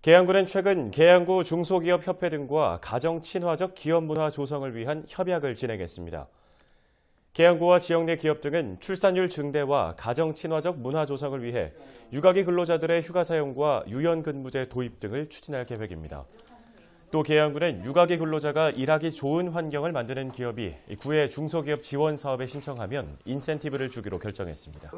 계양구는 최근 계양구 중소기업협회 등과 가정 친화적 기업 문화 조성을 위한 협약을 진행했습니다. 계양구와 지역 내 기업 등은 출산율 증대와 가정 친화적 문화 조성을 위해 육아기 근로자들의 휴가 사용과 유연 근무제 도입 등을 추진할 계획입니다. 또 계양구는 육아기 근로자가 일하기 좋은 환경을 만드는 기업이 구의 중소기업 지원 사업에 신청하면 인센티브를 주기로 결정했습니다.